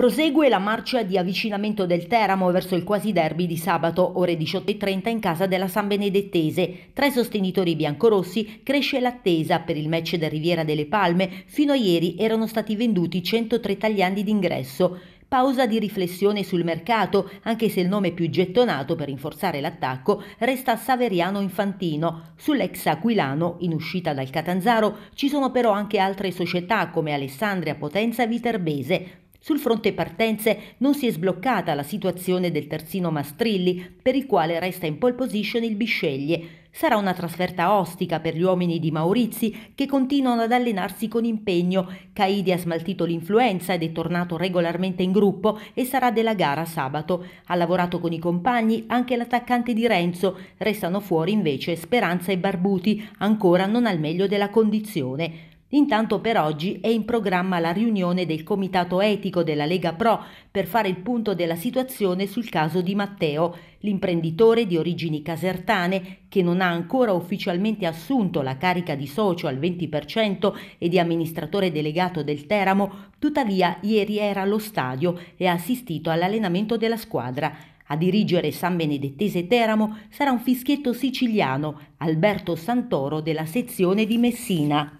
Prosegue la marcia di avvicinamento del Teramo verso il quasi derby di sabato, ore 18.30 in casa della San Benedettese. Tra i sostenitori biancorossi cresce l'attesa per il match del Riviera delle Palme. Fino a ieri erano stati venduti 103 tagliandi d'ingresso. Pausa di riflessione sul mercato, anche se il nome più gettonato per rinforzare l'attacco resta Saveriano Infantino. Sull'ex Aquilano, in uscita dal Catanzaro, ci sono però anche altre società come Alessandria, Potenza e Viterbese. Sul fronte partenze non si è sbloccata la situazione del terzino Mastrilli, per il quale resta in pole position il Bisceglie. Sarà una trasferta ostica per gli uomini di Maurizi che continuano ad allenarsi con impegno. Caidi ha smaltito l'influenza ed è tornato regolarmente in gruppo e sarà della gara sabato. Ha lavorato con i compagni anche l'attaccante di Renzo. Restano fuori invece Speranza e Barbuti, ancora non al meglio della condizione. Intanto per oggi è in programma la riunione del comitato etico della Lega Pro per fare il punto della situazione sul caso di Matteo, l'imprenditore di origini casertane che non ha ancora ufficialmente assunto la carica di socio al 20% e di amministratore delegato del Teramo, tuttavia ieri era allo stadio e ha assistito all'allenamento della squadra. A dirigere San Benedettese Teramo sarà un fischietto siciliano, Alberto Santoro della sezione di Messina.